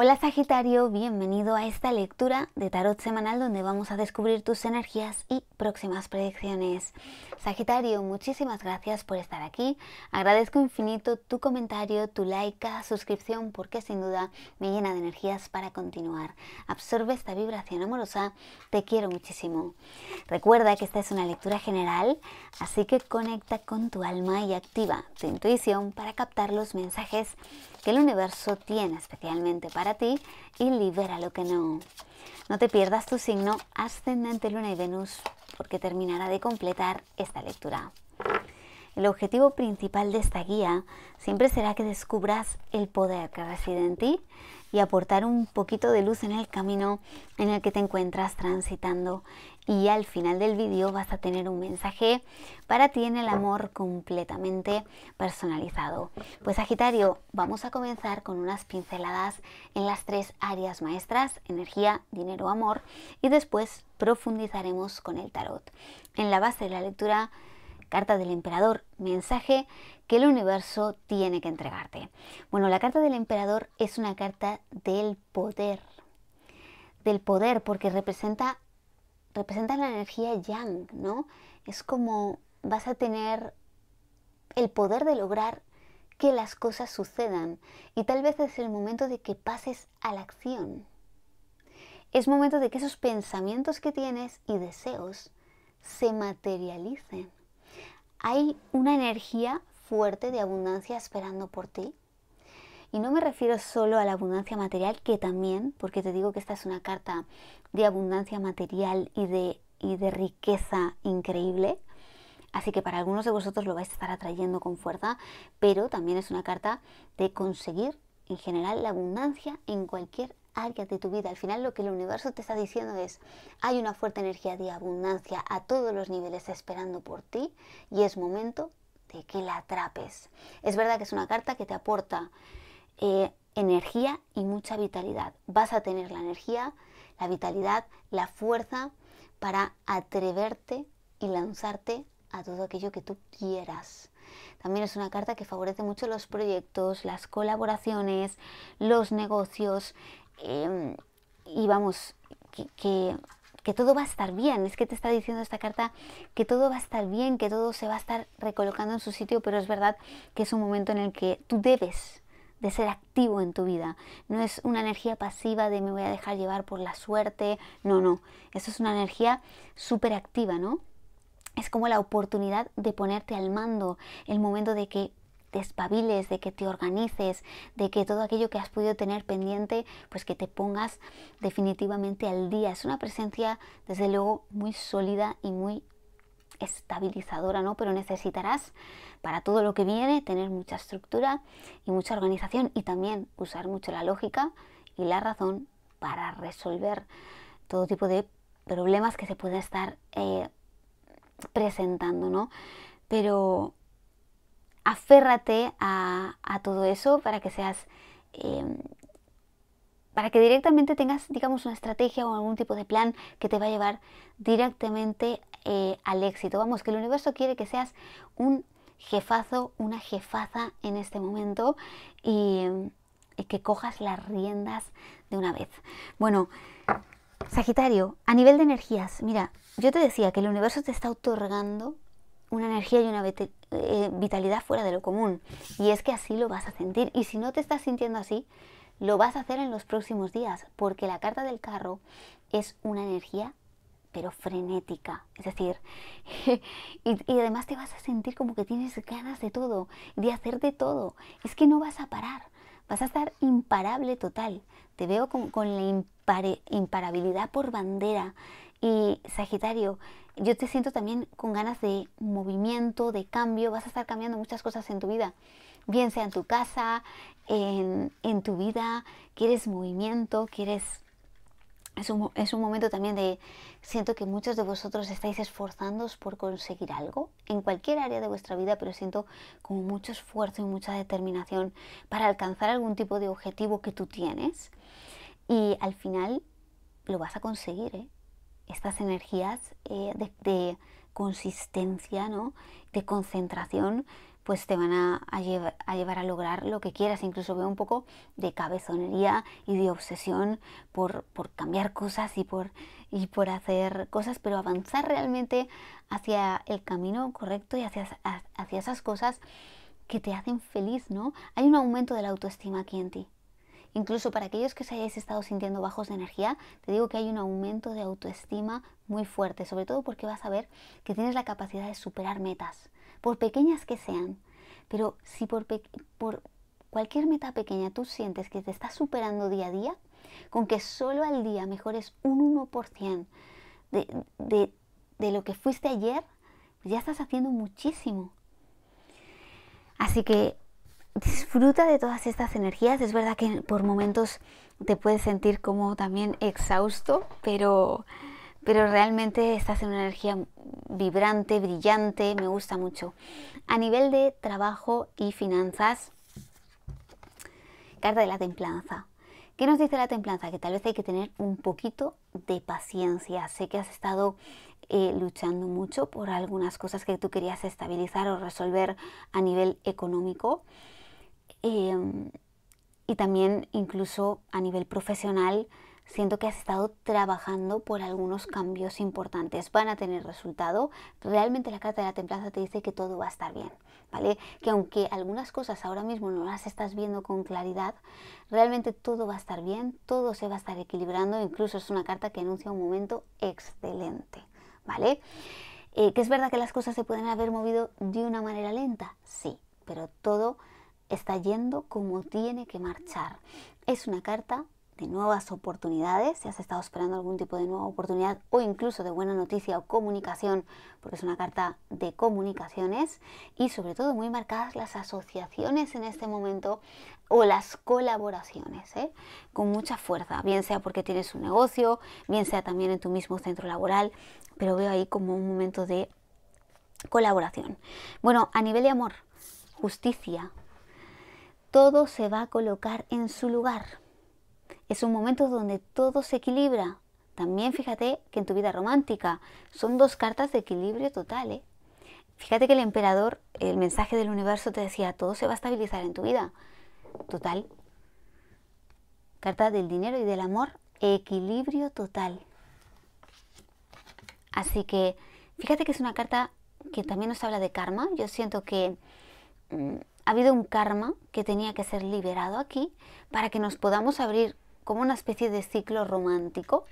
Hola Sagitario, bienvenido a esta lectura de tarot semanal donde vamos a descubrir tus energías y próximas predicciones. Sagitario, muchísimas gracias por estar aquí. Agradezco infinito tu comentario, tu like, cada suscripción porque sin duda me llena de energías para continuar. Absorbe esta vibración amorosa, te quiero muchísimo. Recuerda que esta es una lectura general, así que conecta con tu alma y activa tu intuición para captar los mensajes que el universo tiene especialmente para ti y libera lo que no. No te pierdas tu signo ascendente Luna y Venus porque terminará de completar esta lectura. El objetivo principal de esta guía siempre será que descubras el poder que reside en ti y aportar un poquito de luz en el camino en el que te encuentras transitando y al final del vídeo vas a tener un mensaje para ti en el amor completamente personalizado. Pues Sagitario, vamos a comenzar con unas pinceladas en las tres áreas maestras, energía, dinero, amor, y después profundizaremos con el tarot. En la base de la lectura, carta del emperador, mensaje que el universo tiene que entregarte. Bueno, la carta del emperador es una carta del poder, del poder porque representa Representa la energía yang, ¿no? Es como vas a tener el poder de lograr que las cosas sucedan y tal vez es el momento de que pases a la acción. Es momento de que esos pensamientos que tienes y deseos se materialicen. Hay una energía fuerte de abundancia esperando por ti y no me refiero solo a la abundancia material, que también, porque te digo que esta es una carta de abundancia material y de, y de riqueza increíble. Así que para algunos de vosotros lo vais a estar atrayendo con fuerza, pero también es una carta de conseguir en general la abundancia en cualquier área de tu vida. Al final lo que el universo te está diciendo es, hay una fuerte energía de abundancia a todos los niveles esperando por ti y es momento de que la atrapes. Es verdad que es una carta que te aporta eh, energía y mucha vitalidad. Vas a tener la energía, la vitalidad, la fuerza para atreverte y lanzarte a todo aquello que tú quieras. También es una carta que favorece mucho los proyectos, las colaboraciones, los negocios em, y vamos, que, todo va a estar bien. Es que te está diciendo esta carta que todo va a estar bien, que todo se va a estar recolocando en su sitio, pero es verdad que es un momento en el que tú debes de ser activo en tu vida. No es una energía pasiva de me voy a dejar llevar por la suerte. No, no. Eso es una energía súper activa, ¿no? Es como la oportunidad de ponerte al mando, el momento de que te espabiles, de que te organices, de que todo aquello que has podido tener pendiente, pues que te pongas definitivamente al día. Es una presencia, desde luego, muy sólida y muy estabilizadora, ¿no? Pero necesitarás para todo lo que viene tener mucha estructura y mucha organización y también usar mucho la lógica y la razón para resolver todo tipo de problemas que se pueden estar eh, presentando, ¿no? Pero aférrate a, todo eso para que seas em, para que directamente tengas, digamos, una estrategia o algún tipo de plan que te va a llevar directamente eh, al éxito. Vamos, que el universo quiere que seas un jefazo, una jefaza en este momento y que cojas las riendas de una vez. Bueno, Sagitario, a nivel de energías, mira, yo te decía que el universo te está otorgando una energía y una eh, vitalidad fuera de lo común. Y es que así lo vas a sentir. Y si no te estás sintiendo así, lo vas a hacer en los próximos días porque la carta del carro es una energía pero frenética, es decir, y, además te vas a sentir como que tienes ganas de todo, de hacer de todo, es que no vas a parar, vas a estar imparable total, te veo con, la imparabilidad por bandera, y Sagitario, yo te siento también con ganas de movimiento, de cambio, vas a estar cambiando muchas cosas en tu vida, bien sea en tu casa, en, tu vida, quieres movimiento, quieres... Es un, es un, momento también de... Siento que muchos de vosotros estáis esforzándoos por conseguir algo en cualquier área de vuestra vida, pero siento como mucho esfuerzo y mucha determinación para alcanzar algún tipo de objetivo que tú tienes. Y al final lo vas a conseguir, ¿eh? estas energías eh, de, consistencia, ¿no? de concentración, pues te van a, llevar, a, lograr lo que quieras. Incluso veo un poco de cabezonería y de obsesión por, cambiar cosas y por, y por hacer cosas, pero avanzar realmente hacia el camino correcto y hacia, hacia esas cosas que te hacen feliz, ¿no? Hay un aumento de la autoestima aquí en ti. Incluso para aquellos que os hayáis estado sintiendo bajos de energía, te digo que hay un aumento de autoestima muy fuerte, sobre todo porque vas a ver que tienes la capacidad de superar metas, por pequeñas que sean. Pero si por, por cualquier meta pequeña tú sientes que te estás superando día a día, con que solo al día mejores un 1% de, de lo que fuiste ayer, ya estás haciendo muchísimo. Así que disfruta de todas estas energías. Es verdad que por momentos te puedes sentir como también exhausto, pero, pero realmente estás en una energía vibrante, brillante, me gusta mucho. A nivel de trabajo y finanzas, carta de la templanza. ¿Qué nos dice la templanza? Que tal vez hay que tener un poquito de paciencia. Sé que has estado eh, luchando mucho por algunas cosas que tú querías estabilizar o resolver a nivel económico Em, y también incluso a nivel profesional, siento que has estado trabajando por algunos cambios importantes. Van a tener resultado. Realmente la carta de la templanza te dice que todo va a estar bien, ¿vale? Que aunque algunas cosas ahora mismo no las estás viendo con claridad, realmente todo va a estar bien, todo se va a estar equilibrando. Incluso es una carta que anuncia un momento excelente, ¿vale? Eh, que es verdad que las cosas se pueden haber movido de una manera lenta, sí, pero todo está yendo como tiene que marchar. Es una carta de nuevas oportunidades, si has estado esperando algún tipo de nueva oportunidad o incluso de buena noticia o comunicación, porque es una carta de comunicaciones y sobre todo muy marcadas las asociaciones en este momento o las colaboraciones, ¿eh? con mucha fuerza, bien sea porque tienes un negocio, bien sea también en tu mismo centro laboral, pero veo ahí como un momento de colaboración. Bueno, a nivel de amor, justicia, todo se va a colocar en su lugar. Es un momento donde todo se equilibra. También fíjate que en tu vida romántica son dos cartas de equilibrio total. ¿eh? Fíjate que el emperador, el mensaje del universo te decía, todo se va a estabilizar en tu vida. Total. Carta del dinero y del amor, equilibrio total. Así que fíjate que es una carta que también nos habla de karma. Yo siento que... Mm, ha habido un karma que tenía que ser liberado aquí para que nos podamos abrir como una especie de ciclo romántico.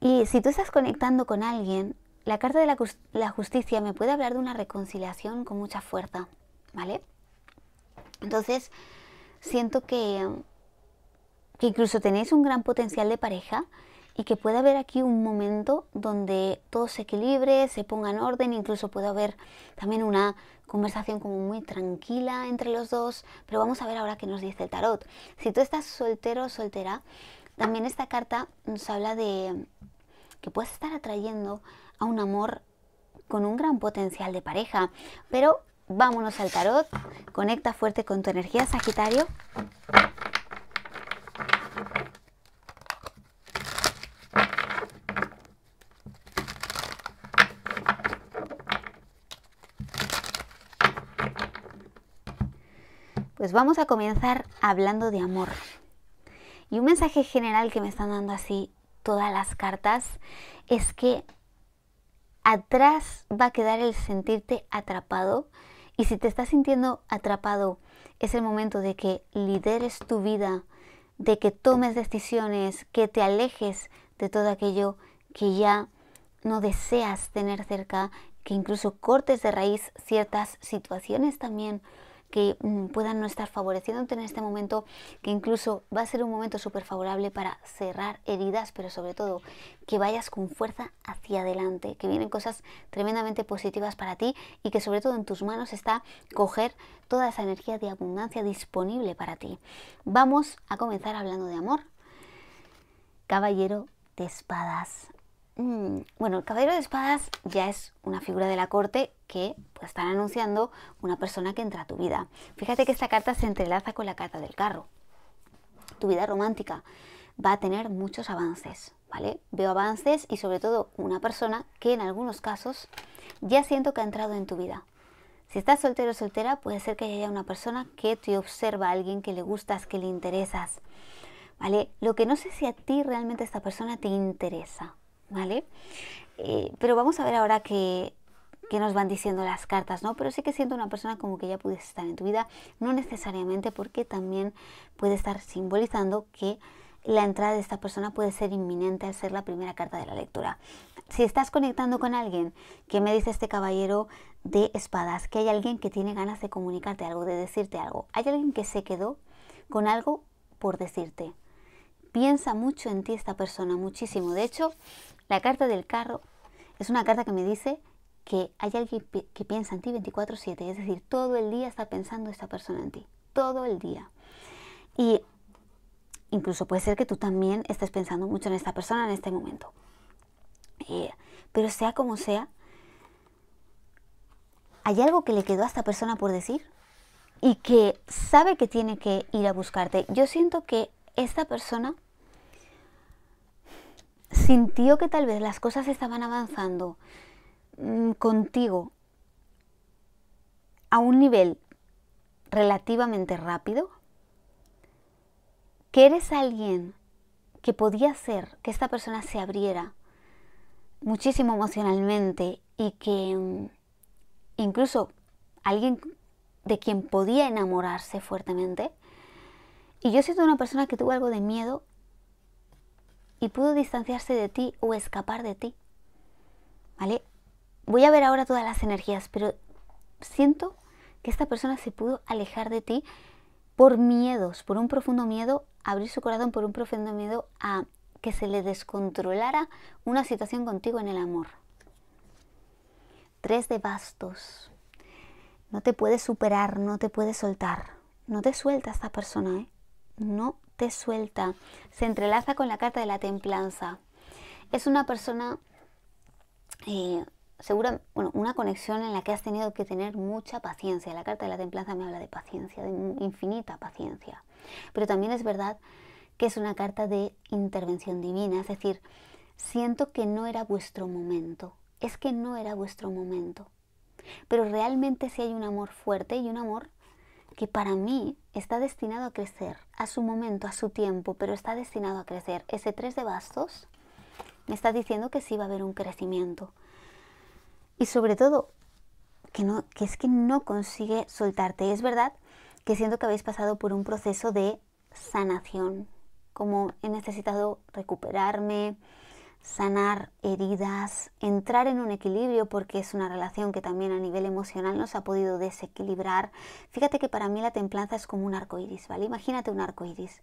Y si tú estás conectando con alguien, la carta de la, justicia me puede hablar de una reconciliación con mucha fuerza, ¿vale? Entonces, siento que, que incluso tenéis un gran potencial de pareja y que puede haber aquí un momento donde todo se equilibre, se ponga en orden, incluso puede haber también una conversación como muy tranquila entre los dos, pero vamos a ver ahora qué nos dice el tarot. Si tú estás soltero o soltera, también esta carta nos habla de que puedes estar atrayendo a un amor con un gran potencial de pareja, pero vámonos al tarot, conecta fuerte con tu energía Sagitario. Pues vamos a comenzar hablando de amor. Y un mensaje general que me están dando así todas las cartas es que atrás va a quedar el sentirte atrapado. Y si te estás sintiendo atrapado, es el momento de que lideres tu vida, de que tomes decisiones, que te alejes de todo aquello que ya no deseas tener cerca, que incluso cortes de raíz ciertas situaciones también que mm, puedan no estar favoreciéndote en este momento, que incluso va a ser un momento súper favorable para cerrar heridas, pero sobre todo que vayas con fuerza hacia adelante, que vienen cosas tremendamente positivas para ti y que sobre todo en tus manos está coger toda esa energía de abundancia disponible para ti. Vamos a comenzar hablando de amor. Caballero de espadas. Mm, bueno, el caballero de espadas ya es una figura de la corte que pues, están anunciando una persona que entra a tu vida. Fíjate que esta carta se entrelaza con la carta del carro. Tu vida romántica va a tener muchos avances, ¿vale? Veo avances y sobre todo una persona que en algunos casos ya siento que ha entrado en tu vida. Si estás soltero o soltera, puede ser que haya una persona que te observa, alguien que le gustas, que le interesas, ¿vale? Lo que no sé si a ti realmente esta persona te interesa, ¿vale? Eh, pero vamos a ver ahora qué nos van diciendo las cartas, ¿no? Pero sí que siento una persona como que ya pudiese estar en tu vida, no necesariamente porque también puede estar simbolizando que la entrada de esta persona puede ser inminente al ser la primera carta de la lectura. Si estás conectando con alguien, ¿qué me dice este caballero de espadas, que hay alguien que tiene ganas de comunicarte algo, de decirte algo, hay alguien que se quedó con algo por decirte. Piensa mucho en ti esta persona, muchísimo. De hecho, la carta del carro es una carta que me dice que hay alguien que, piensa en ti 24/7, es decir, todo el día está pensando esta persona en ti, todo el día. Y incluso puede ser que tú también estés pensando mucho en esta persona en este momento. Eh, pero sea como sea, hay algo que le quedó a esta persona por decir y que sabe que tiene que ir a buscarte. Yo siento que esta persona sintió que tal vez las cosas estaban avanzando mm, contigo a un nivel relativamente rápido, que eres alguien que podía hacer que esta persona se abriera muchísimo emocionalmente y que mm, incluso alguien de quien podía enamorarse fuertemente. Y yo siento una persona que tuvo algo de miedo y pudo distanciarse de ti o escapar de ti. ¿Vale? Voy a ver ahora todas las energías, pero siento que esta persona se pudo alejar de ti por miedos, por un profundo miedo, abrir su corazón por un profundo miedo a que se le descontrolara una situación contigo en el amor. Tres de bastos. No te puedes superar, no te puedes soltar. No te suelta esta persona, ¿eh? No te suelta, se entrelaza con la carta de la templanza. Es una persona, eh, segura, una conexión en la que has tenido que tener mucha paciencia. La carta de la templanza me habla de paciencia, de infinita paciencia. Pero también es verdad que es una carta de intervención divina, es decir, siento que no era vuestro momento, es que no era vuestro momento. Pero realmente si hay un amor fuerte y un amor que para mí está destinado a crecer, a su momento, a su tiempo, pero está destinado a crecer. Ese 3 de bastos me está diciendo que sí va a haber un crecimiento. Y sobre todo, que, no, que es que no consigue soltarte. Es verdad que siento que habéis pasado por un proceso de sanación, como he necesitado recuperarme, sanar heridas, entrar en un equilibrio, porque es una relación que también a nivel emocional nos ha podido desequilibrar. Fíjate que para mí la templanza es como un arco iris, ¿vale? Imagínate un arco iris.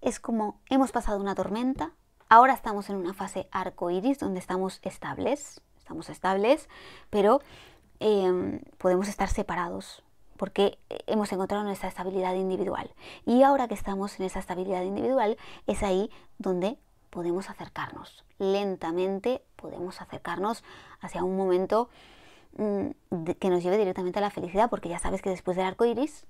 Es como hemos pasado una tormenta, ahora estamos en una fase arco iris donde estamos estables, estamos estables, pero em, podemos estar separados, porque hemos encontrado nuestra estabilidad individual. Y ahora que estamos en esa estabilidad individual, es ahí donde podemos acercarnos. Lentamente podemos acercarnos hacia un momento mm, que nos lleve directamente a la felicidad, porque ya sabes que después del arco iris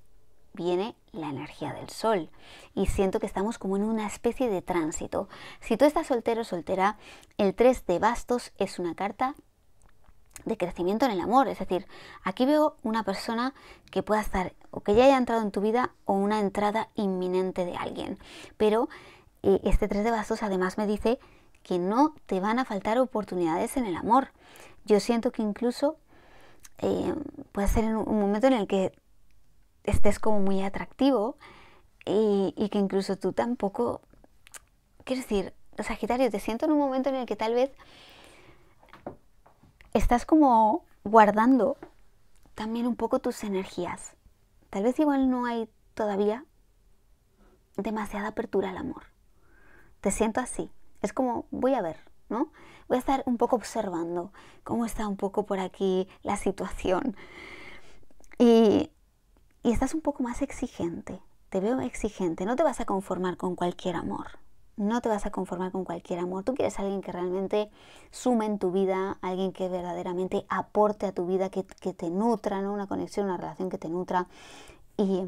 viene la energía del sol y siento que estamos como en una especie de tránsito. Si tú estás soltero o soltera, el 3 de bastos es una carta de crecimiento en el amor, es decir, aquí veo una persona que pueda estar o que ya haya entrado en tu vida o una entrada inminente de alguien, pero este tres de bastos además me dice que no te van a faltar oportunidades en el amor. Yo siento que incluso eh, puede ser en un momento en el que estés como muy atractivo y, y que incluso tú tampoco... Quiero decir, Sagitario, te siento en un momento en el que tal vez estás como guardando también un poco tus energías. Tal vez igual no hay todavía demasiada apertura al amor te siento así. Es como, voy a ver, ¿no? Voy a estar un poco observando cómo está un poco por aquí la situación. Y, estás un poco más exigente. Te veo exigente. No te vas a conformar con cualquier amor. No te vas a conformar con cualquier amor. Tú quieres alguien que realmente suma en tu vida, alguien que verdaderamente aporte a tu vida, que, que te nutra, ¿no? Una conexión, una relación que te nutra. Y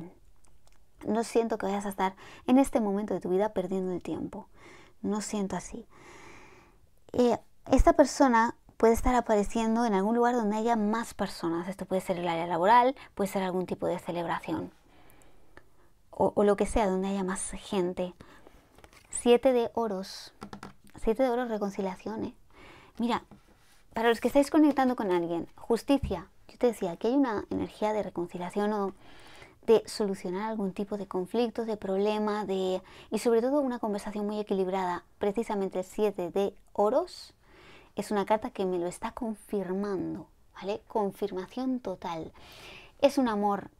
no siento que vayas a estar en este momento de tu vida perdiendo el tiempo. No siento así. Eh, esta persona puede estar apareciendo en algún lugar donde haya más personas. Esto puede ser el área laboral, puede ser algún tipo de celebración. O, lo que sea, donde haya más gente. Siete de oros. Siete de oros, reconciliaciones ¿eh? Mira, para los que estáis conectando con alguien, justicia. Yo te decía, que hay una energía de reconciliación o de solucionar algún tipo de conflictos, de problema, de, y sobre todo una conversación muy equilibrada. Precisamente el 7 de oros es una carta que me lo está confirmando, ¿vale? Confirmación total. Es un amor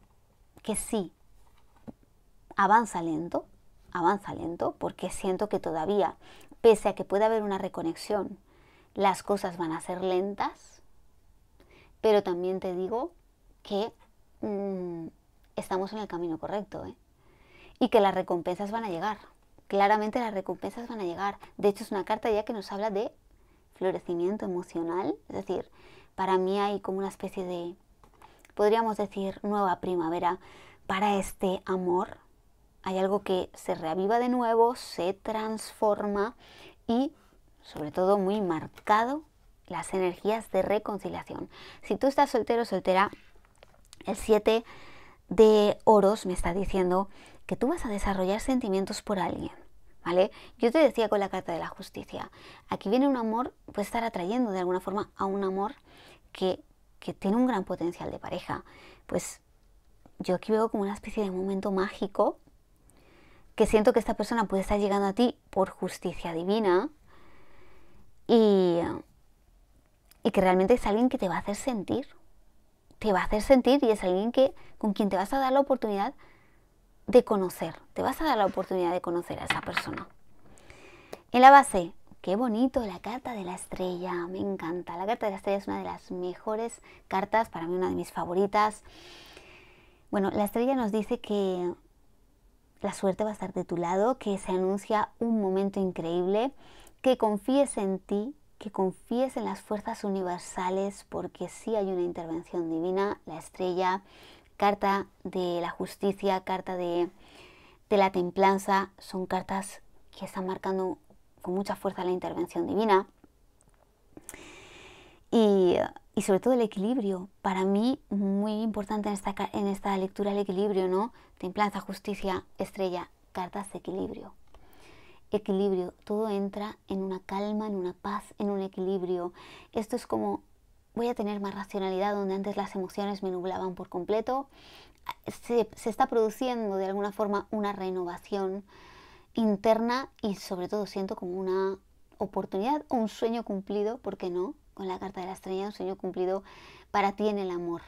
que sí avanza lento, avanza lento, porque siento que todavía, pese a que pueda haber una reconexión, las cosas van a ser lentas, pero también te digo que mm, estamos en el camino correcto. ¿eh? Y que las recompensas van a llegar. Claramente las recompensas van a llegar. De hecho, es una carta ya que nos habla de florecimiento emocional. Es decir, para mí hay como una especie de, podríamos decir, nueva primavera para este amor. Hay algo que se reaviva de nuevo, se transforma y, sobre todo, muy marcado las energías de reconciliación. Si tú estás soltero soltera, el 7 de oros me está diciendo que tú vas a desarrollar sentimientos por alguien, ¿vale? Yo te decía con la carta de la justicia, aquí viene un amor, puede estar atrayendo de alguna forma a un amor que, que tiene un gran potencial de pareja. Pues yo aquí veo como una especie de momento mágico que siento que esta persona puede estar llegando a ti por justicia divina y, y que realmente es alguien que te va a hacer sentir te va a hacer sentir y es alguien que, con quien te vas a dar la oportunidad de conocer, te vas a dar la oportunidad de conocer a esa persona. En la base, qué bonito, la carta de la estrella, me encanta. La carta de la estrella es una de las mejores cartas, para mí una de mis favoritas. Bueno, la estrella nos dice que la suerte va a estar de tu lado, que se anuncia un momento increíble, que confíes en ti, que confíes en las fuerzas universales porque sí hay una intervención divina, la estrella, carta de la justicia, carta de, la templanza, son cartas que están marcando con mucha fuerza la intervención divina. Y, sobre todo el equilibrio. Para mí, muy importante en esta lectura el equilibrio, ¿no? Templanza, justicia, estrella, cartas de equilibrio equilibrio, todo entra en una calma, en una paz, en un equilibrio. Esto es como voy a tener más racionalidad donde antes las emociones me nublaban por completo. Se, está produciendo de alguna forma una renovación interna y sobre todo siento como una oportunidad o un sueño cumplido, ¿por qué no? Con la carta de la estrella, un sueño cumplido para ti en el amor.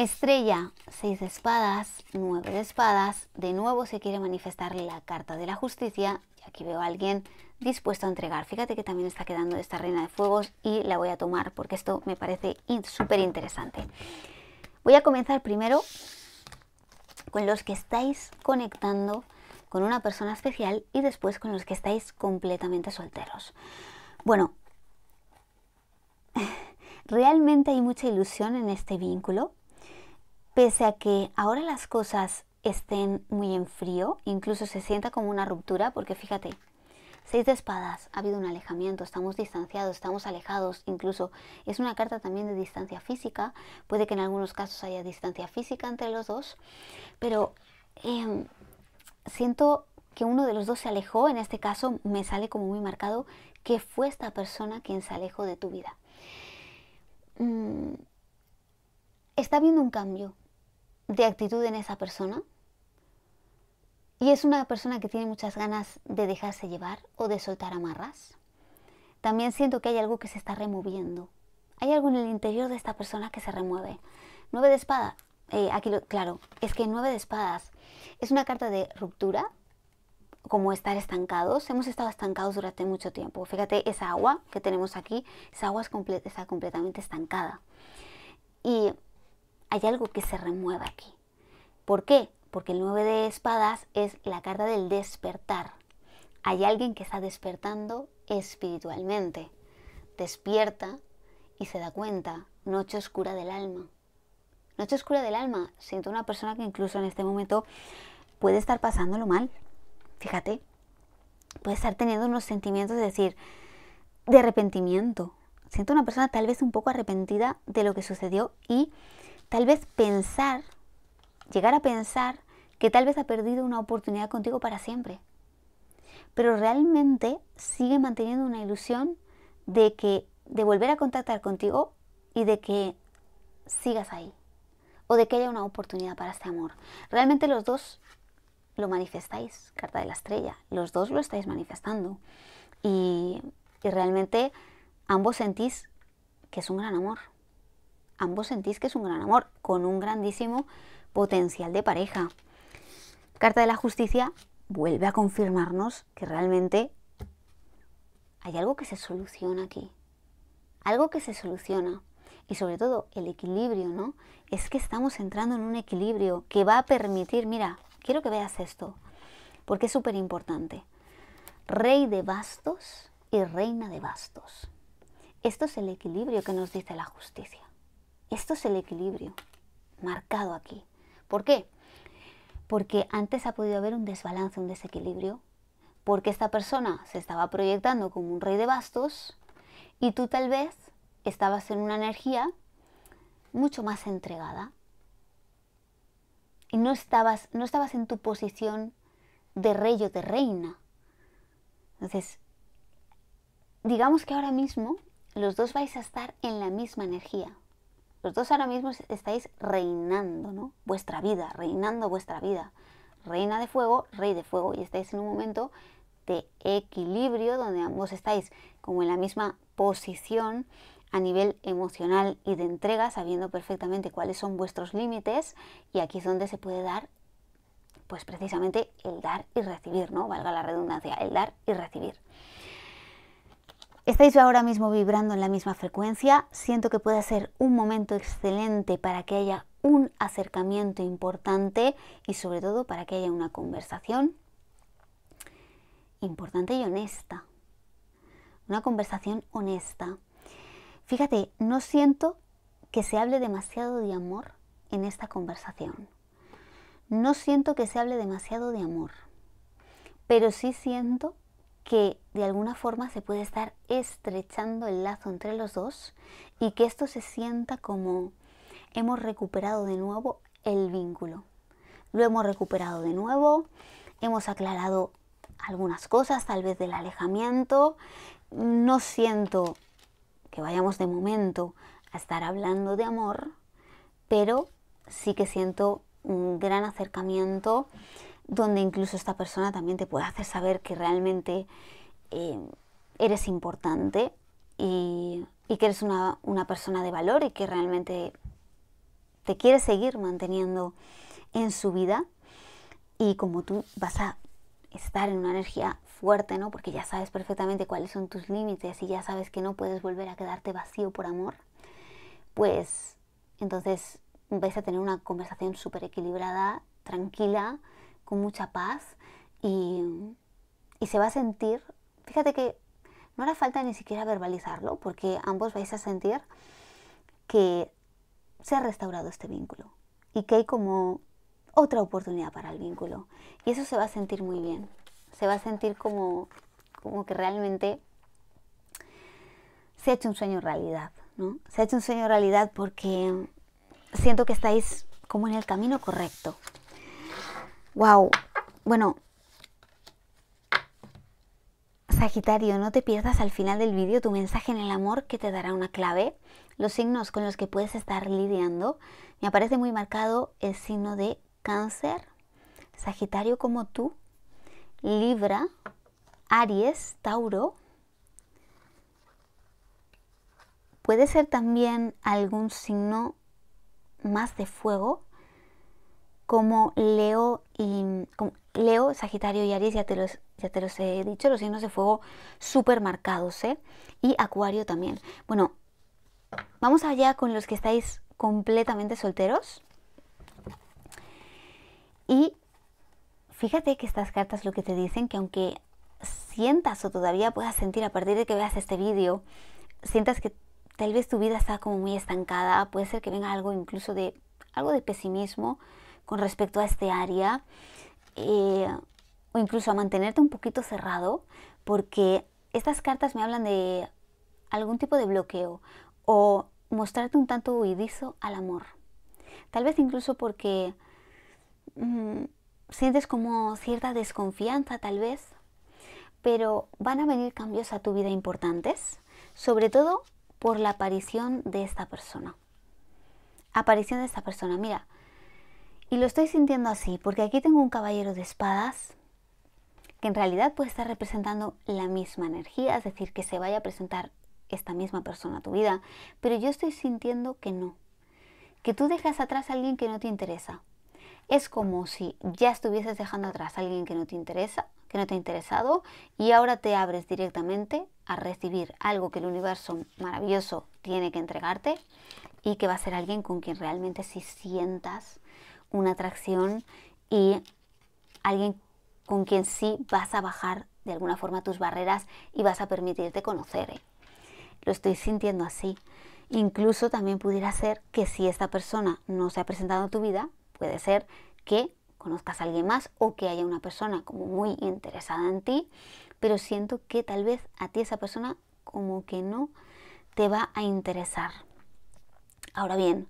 Estrella, seis de espadas, nueve de espadas. De nuevo se quiere manifestar la carta de la justicia. Y aquí veo a alguien dispuesto a entregar. Fíjate que también está quedando esta reina de fuegos y la voy a tomar porque esto me parece súper interesante. Voy a comenzar primero con los que estáis conectando con una persona especial y después con los que estáis completamente solteros. Bueno, realmente hay mucha ilusión en este vínculo pese a que ahora las cosas estén muy en frío, incluso se sienta como una ruptura, porque fíjate, seis de espadas, ha habido un alejamiento, estamos distanciados, estamos alejados, incluso es una carta también de distancia física, puede que en algunos casos haya distancia física entre los dos, pero em, siento que uno de los dos se alejó, en este caso me sale como muy marcado que fue esta persona quien se alejó de tu vida. Mm, está habiendo un cambio, de actitud en esa persona. Y es una persona que tiene muchas ganas de dejarse llevar o de soltar amarras. También siento que hay algo que se está removiendo. Hay algo en el interior de esta persona que se remueve. Nueve de espada. Eh, aquí, claro, es que nueve de espadas es una carta de ruptura, como estar estancados. Hemos estado estancados durante mucho tiempo. Fíjate, esa agua que tenemos aquí, esa agua está completamente estancada. Y hay algo que se remueve aquí. ¿Por qué? Porque el 9 de espadas es la carta del despertar. Hay alguien que está despertando espiritualmente. Despierta y se da cuenta. Noche oscura del alma. Noche oscura del alma. Siento una persona que incluso en este momento puede estar pasándolo mal. Fíjate. Puede estar teniendo unos sentimientos de decir, de arrepentimiento. Siento una persona tal vez un poco arrepentida de lo que sucedió y tal vez pensar, llegar a pensar que tal vez ha perdido una oportunidad contigo para siempre. Pero realmente sigue manteniendo una ilusión de que de volver a contactar contigo y de que sigas ahí o de que haya una oportunidad para este amor. Realmente los dos lo manifestáis, carta de la estrella, los dos lo estáis manifestando y, y realmente ambos sentís que es un gran amor ambos sentís que es un gran amor, con un grandísimo potencial de pareja. Carta de la Justicia vuelve a confirmarnos que realmente hay algo que se soluciona aquí. Algo que se soluciona. Y sobre todo el equilibrio, ¿no? Es que estamos entrando en un equilibrio que va a permitir, mira, quiero que veas esto, porque es súper importante. Rey de bastos y reina de bastos. Esto es el equilibrio que nos dice la justicia. Esto es el equilibrio marcado aquí. ¿Por qué? Porque antes ha podido haber un desbalance, un desequilibrio, porque esta persona se estaba proyectando como un rey de bastos y tú tal vez estabas en una energía mucho más entregada y no estabas, no estabas en tu posición de rey o de reina. Entonces, digamos que ahora mismo los dos vais a estar en la misma energía, los dos ahora mismo estáis reinando, ¿no? Vuestra vida, reinando vuestra vida. Reina de fuego, rey de fuego. Y estáis en un momento de equilibrio donde ambos estáis como en la misma posición a nivel emocional y de entrega, sabiendo perfectamente cuáles son vuestros límites. Y aquí es donde se puede dar, pues precisamente, el dar y recibir, ¿no? Valga la redundancia, el dar y recibir estáis ahora mismo vibrando en la misma frecuencia, siento que puede ser un momento excelente para que haya un acercamiento importante y sobre todo para que haya una conversación importante y honesta. Una conversación honesta. Fíjate, no siento que se hable demasiado de amor en esta conversación. No siento que se hable demasiado de amor, pero sí siento que de alguna forma se puede estar estrechando el lazo entre los dos y que esto se sienta como hemos recuperado de nuevo el vínculo. Lo hemos recuperado de nuevo, hemos aclarado algunas cosas, tal vez del alejamiento. No siento que vayamos de momento a estar hablando de amor, pero sí que siento un gran acercamiento donde incluso esta persona también te puede hacer saber que realmente eh, eres importante y, que eres una, persona de valor y que realmente te quiere seguir manteniendo en su vida y como tú vas a estar en una energía fuerte, ¿no? Porque ya sabes perfectamente cuáles son tus límites y ya sabes que no puedes volver a quedarte vacío por amor, pues entonces vais a tener una conversación súper equilibrada, tranquila, con mucha paz y, se va a sentir, fíjate que no hará falta ni siquiera verbalizarlo porque ambos vais a sentir que se ha restaurado este vínculo y que hay como otra oportunidad para el vínculo. Y eso se va a sentir muy bien. Se va a sentir como, como que realmente se ha hecho un sueño realidad. ¿no? Se ha hecho un sueño realidad porque siento que estáis como en el camino correcto. Wow. Bueno. Sagitario, no te pierdas al final del vídeo tu mensaje en el amor que te dará una clave. Los signos con los que puedes estar lidiando. Me aparece muy marcado el signo de cáncer, Sagitario como tú, Libra, Aries, Tauro. Puede ser también algún signo más de fuego como Leo y Leo, Sagitario y Aries, ya te los, ya te los he dicho, los signos de fuego súper marcados, ¿eh? Y Acuario también. Bueno, vamos allá con los que estáis completamente solteros. Y fíjate que estas cartas lo que te dicen que aunque sientas o todavía puedas sentir a partir de que veas este vídeo, sientas que tal vez tu vida está como muy estancada, puede ser que venga algo incluso de algo de pesimismo, con respecto a este área eh, o incluso a mantenerte un poquito cerrado porque estas cartas me hablan de algún tipo de bloqueo o mostrarte un tanto huidizo al amor. Tal vez incluso porque mm, sientes como cierta desconfianza tal vez, pero van a venir cambios a tu vida importantes, sobre todo por la aparición de esta persona. Aparición de esta persona, mira, y lo estoy sintiendo así, porque aquí tengo un caballero de espadas que en realidad puede estar representando la misma energía, es decir, que se vaya a presentar esta misma persona a tu vida, pero yo estoy sintiendo que no, que tú dejas atrás a alguien que no te interesa. Es como si ya estuvieses dejando atrás a alguien que no te interesa, que no te ha interesado, y ahora te abres directamente a recibir algo que el universo maravilloso tiene que entregarte y que va a ser alguien con quien realmente si sientas una atracción y alguien con quien sí vas a bajar de alguna forma tus barreras y vas a permitirte conocer. ¿eh? Lo estoy sintiendo así. Incluso también pudiera ser que si esta persona no se ha presentado en tu vida, puede ser que conozcas a alguien más o que haya una persona como muy interesada en ti, pero siento que tal vez a ti esa persona como que no te va a interesar. Ahora bien,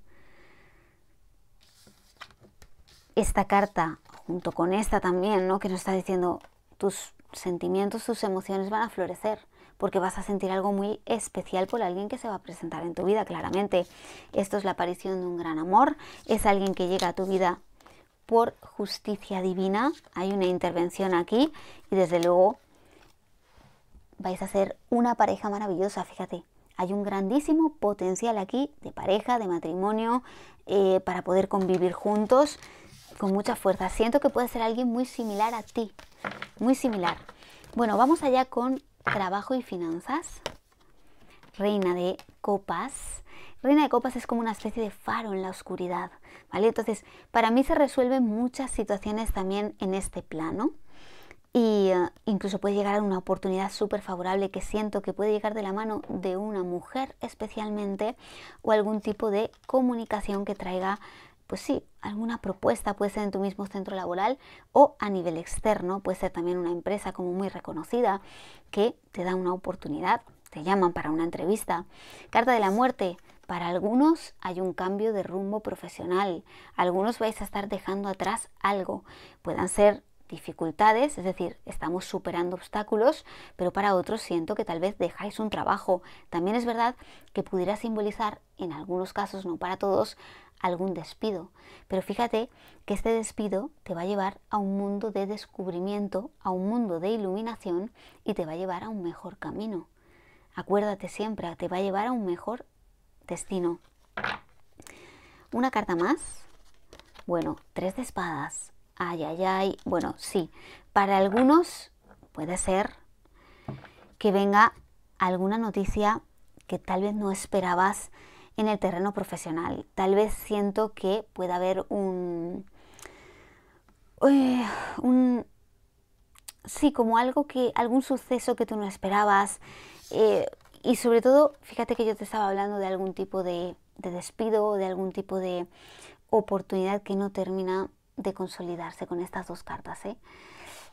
esta carta, junto con esta también, ¿no? que nos está diciendo tus sentimientos, tus emociones van a florecer, porque vas a sentir algo muy especial por alguien que se va a presentar en tu vida, claramente. Esto es la aparición de un gran amor, es alguien que llega a tu vida por justicia divina, hay una intervención aquí y desde luego vais a ser una pareja maravillosa, fíjate. Hay un grandísimo potencial aquí de pareja, de matrimonio, eh, para poder convivir juntos con mucha fuerza. Siento que puede ser alguien muy similar a ti, muy similar. Bueno, vamos allá con trabajo y finanzas. Reina de copas. Reina de copas es como una especie de faro en la oscuridad, ¿vale? Entonces, para mí se resuelven muchas situaciones también en este plano. Y eh, incluso puede llegar a una oportunidad súper favorable que siento que puede llegar de la mano de una mujer especialmente o algún tipo de comunicación que traiga pues sí, alguna propuesta puede ser en tu mismo centro laboral o a nivel externo, puede ser también una empresa como muy reconocida que te da una oportunidad, te llaman para una entrevista. Carta de la muerte, para algunos hay un cambio de rumbo profesional, algunos vais a estar dejando atrás algo, puedan ser dificultades, es decir, estamos superando obstáculos, pero para otros siento que tal vez dejáis un trabajo. También es verdad que pudiera simbolizar, en algunos casos, no para todos, algún despido. Pero fíjate que este despido te va a llevar a un mundo de descubrimiento, a un mundo de iluminación y te va a llevar a un mejor camino. Acuérdate siempre, te va a llevar a un mejor destino. Una carta más. Bueno, tres de espadas. Ay, ay, ay. Bueno, sí. Para algunos puede ser que venga alguna noticia que tal vez no esperabas en el terreno profesional. Tal vez siento que pueda haber un... Eh, sí, como algo que, algún suceso que tú no esperabas. Eh, y sobre todo, fíjate que yo te estaba hablando de algún tipo de, de despido, de algún tipo de oportunidad que no termina de consolidarse con estas dos cartas. ¿eh?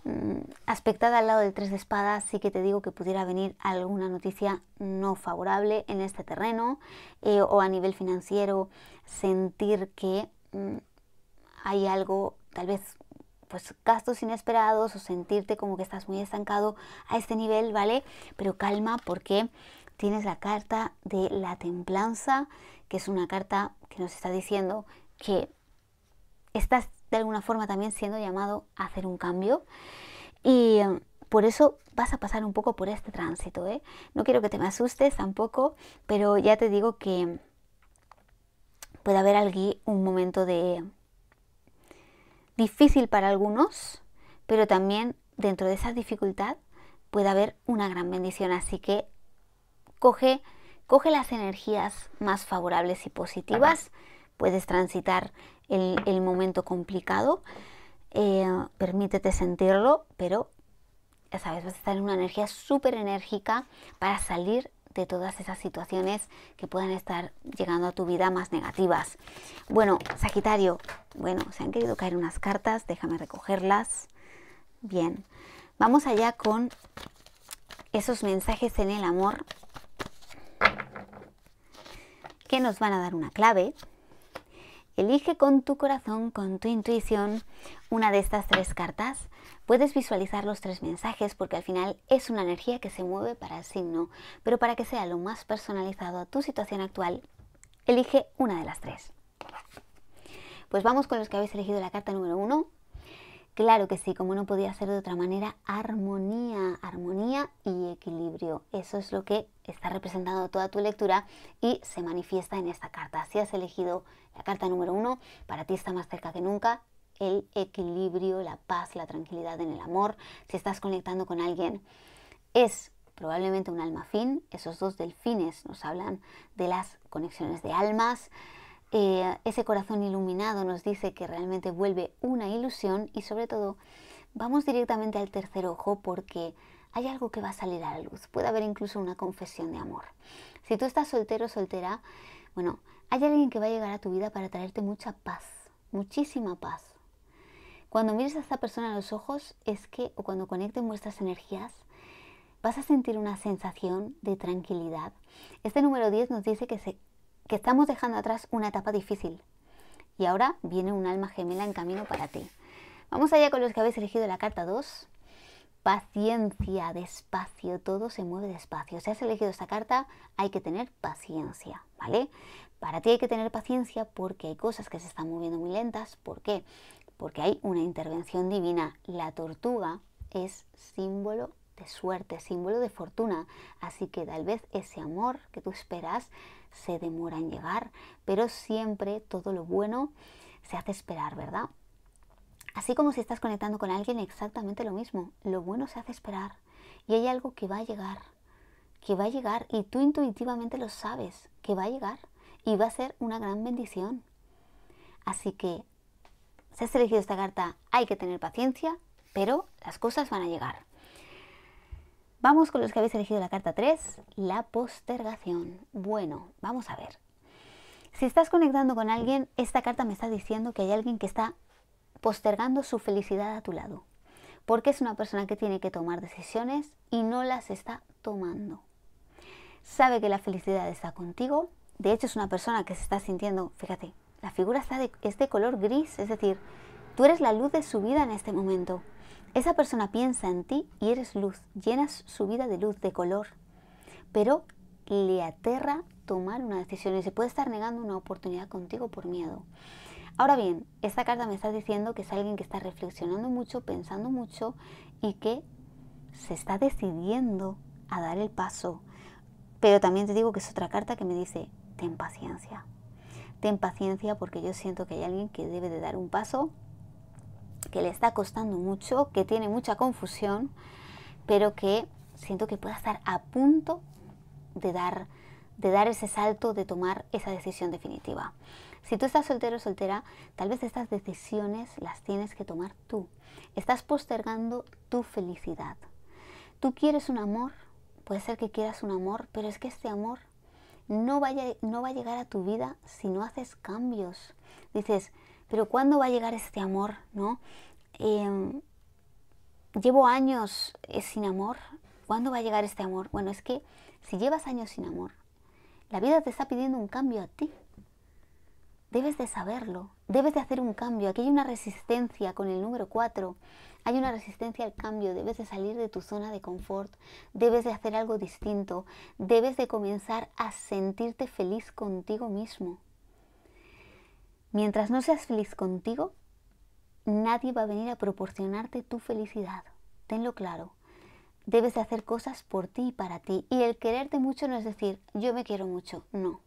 Mm, aspectada al lado del tres de espadas, sí que te digo que pudiera venir alguna noticia no favorable en este terreno eh, o a nivel financiero sentir que mm, hay algo, tal vez pues gastos inesperados o sentirte como que estás muy estancado a este nivel, ¿vale? Pero calma porque tienes la carta de la templanza, que es una carta que nos está diciendo que estás de alguna forma también siendo llamado a hacer un cambio. Y em, por eso vas a pasar un poco por este tránsito. ¿eh? No quiero que te me asustes tampoco, pero ya te digo que puede haber aquí un momento de difícil para algunos, pero también dentro de esa dificultad puede haber una gran bendición. Así que coge, coge las energías más favorables y positivas. Puedes transitar el, momento complicado, eh, permítete sentirlo, pero ya sabes, vas a estar en una energía súper enérgica para salir de todas esas situaciones que puedan estar llegando a tu vida más negativas. Bueno, Sagitario, bueno, se han querido caer unas cartas, déjame recogerlas. Bien, vamos allá con esos mensajes en el amor que nos van a dar una clave Elige con tu corazón, con tu intuición, una de estas tres cartas. Puedes visualizar los tres mensajes porque al final es una energía que se mueve para el signo, pero para que sea lo más personalizado a tu situación actual, elige una de las tres. Pues vamos con los que habéis elegido la carta número uno, Claro que sí, como no podía ser de otra manera, armonía, armonía y equilibrio. Eso es lo que está representando toda tu lectura y se manifiesta en esta carta. Si has elegido la carta número uno, para ti está más cerca que nunca el equilibrio, la paz, la tranquilidad en el amor. Si estás conectando con alguien, es probablemente un alma fin. Esos dos delfines nos hablan de las conexiones de almas. Eh, ese corazón iluminado nos dice que realmente vuelve una ilusión y sobre todo vamos directamente al tercer ojo porque hay algo que va a salir a la luz. Puede haber incluso una confesión de amor. Si tú estás soltero soltera, bueno, hay alguien que va a llegar a tu vida para traerte mucha paz, muchísima paz. Cuando mires a esta persona a los ojos, es que, o cuando conecten vuestras energías, vas a sentir una sensación de tranquilidad. Este número 10 nos dice que se que estamos dejando atrás una etapa difícil y ahora viene un alma gemela en camino para ti. Vamos allá con los que habéis elegido la carta 2. Paciencia, despacio, todo se mueve despacio. Si has elegido esta carta, hay que tener paciencia, ¿vale? Para ti hay que tener paciencia porque hay cosas que se están moviendo muy lentas. ¿Por qué? Porque hay una intervención divina. La tortuga es símbolo de suerte, símbolo de fortuna. Así que tal vez ese amor que tú esperas se demora en llegar, pero siempre todo lo bueno se hace esperar, ¿verdad? Así como si estás conectando con alguien, exactamente lo mismo. Lo bueno se hace esperar y hay algo que va a llegar, que va a llegar y tú intuitivamente lo sabes, que va a llegar y va a ser una gran bendición. Así que, si has elegido esta carta, hay que tener paciencia, pero las cosas van a llegar. Vamos con los que habéis elegido la carta 3, la postergación. Bueno, vamos a ver. Si estás conectando con alguien, esta carta me está diciendo que hay alguien que está postergando su felicidad a tu lado, porque es una persona que tiene que tomar decisiones y no las está tomando. Sabe que la felicidad está contigo, de hecho es una persona que se está sintiendo, fíjate, la figura está de, este color gris, es decir, tú eres la luz de su vida en este momento esa persona piensa en ti y eres luz, llenas su vida de luz, de color, pero le aterra tomar una decisión y se puede estar negando una oportunidad contigo por miedo. Ahora bien, esta carta me está diciendo que es alguien que está reflexionando mucho, pensando mucho y que se está decidiendo a dar el paso. Pero también te digo que es otra carta que me dice, ten paciencia. Ten paciencia porque yo siento que hay alguien que debe de dar un paso que le está costando mucho, que tiene mucha confusión, pero que siento que pueda estar a punto de dar, de dar ese salto, de tomar esa decisión definitiva. Si tú estás soltero o soltera, tal vez estas decisiones las tienes que tomar tú. Estás postergando tu felicidad. Tú quieres un amor, puede ser que quieras un amor, pero es que este amor no, vaya, no va a llegar a tu vida si no haces cambios. Dices, pero ¿cuándo va a llegar este amor? ¿No? Em, llevo años eh, sin amor, ¿cuándo va a llegar este amor? Bueno, es que si llevas años sin amor, la vida te está pidiendo un cambio a ti. Debes de saberlo, debes de hacer un cambio. Aquí hay una resistencia con el número 4, hay una resistencia al cambio, debes de salir de tu zona de confort, debes de hacer algo distinto, debes de comenzar a sentirte feliz contigo mismo. Mientras no seas feliz contigo, nadie va a venir a proporcionarte tu felicidad. Tenlo claro. Debes de hacer cosas por ti y para ti. Y el quererte mucho no es decir, yo me quiero mucho. No.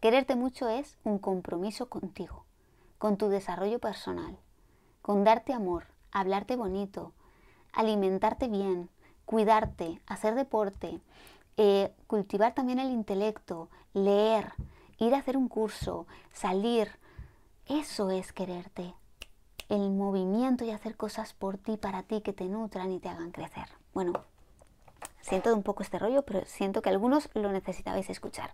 Quererte mucho es un compromiso contigo, con tu desarrollo personal, con darte amor, hablarte bonito, alimentarte bien, cuidarte, hacer deporte, eh, cultivar también el intelecto, leer, ir a hacer un curso, salir, eso es quererte. El movimiento y hacer cosas por ti, para ti, que te nutran y te hagan crecer. Bueno, siento un poco este rollo, pero siento que algunos lo necesitabais escuchar.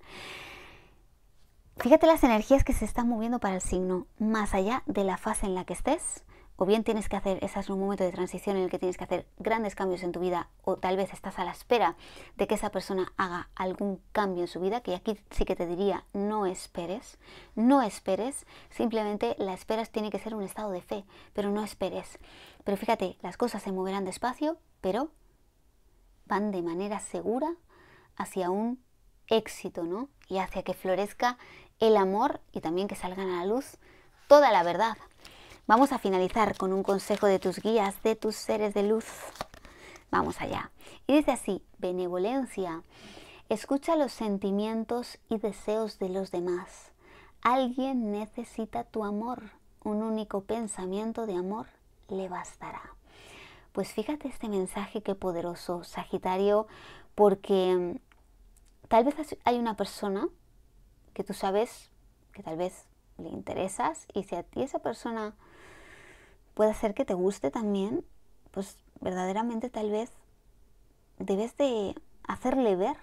Fíjate las energías que se están moviendo para el signo, más allá de la fase en la que estés, o bien tienes que hacer, ese es un momento de transición en el que tienes que hacer grandes cambios en tu vida o tal vez estás a la espera de que esa persona haga algún cambio en su vida, que aquí sí que te diría no esperes, no esperes, simplemente la espera tiene que ser un estado de fe, pero no esperes. Pero fíjate, las cosas se moverán despacio, pero van de manera segura hacia un éxito, ¿no? Y hacia que florezca el amor y también que salgan a la luz toda la verdad. Vamos a finalizar con un consejo de tus guías, de tus seres de luz. Vamos allá. Y dice así, benevolencia. Escucha los sentimientos y deseos de los demás. Alguien necesita tu amor. Un único pensamiento de amor le bastará. Pues fíjate este mensaje que poderoso, Sagitario, porque mm, tal vez hay una persona que tú sabes que tal vez le interesas y si a ti esa persona puede ser que te guste también, pues verdaderamente tal vez debes de hacerle ver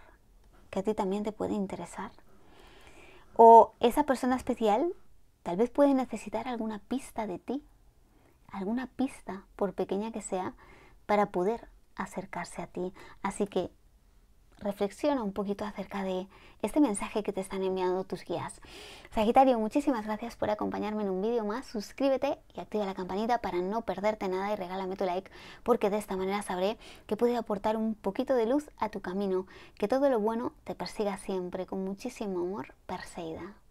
que a ti también te puede interesar. O esa persona especial tal vez puede necesitar alguna pista de ti, alguna pista, por pequeña que sea, para poder acercarse a ti. Así que reflexiona un poquito acerca de este mensaje que te están enviando tus guías. Sagitario, muchísimas gracias por acompañarme en un vídeo más. Suscríbete y activa la campanita para no perderte nada y regálame tu like porque de esta manera sabré que pude aportar un poquito de luz a tu camino. Que todo lo bueno te persiga siempre con muchísimo amor, Perseida.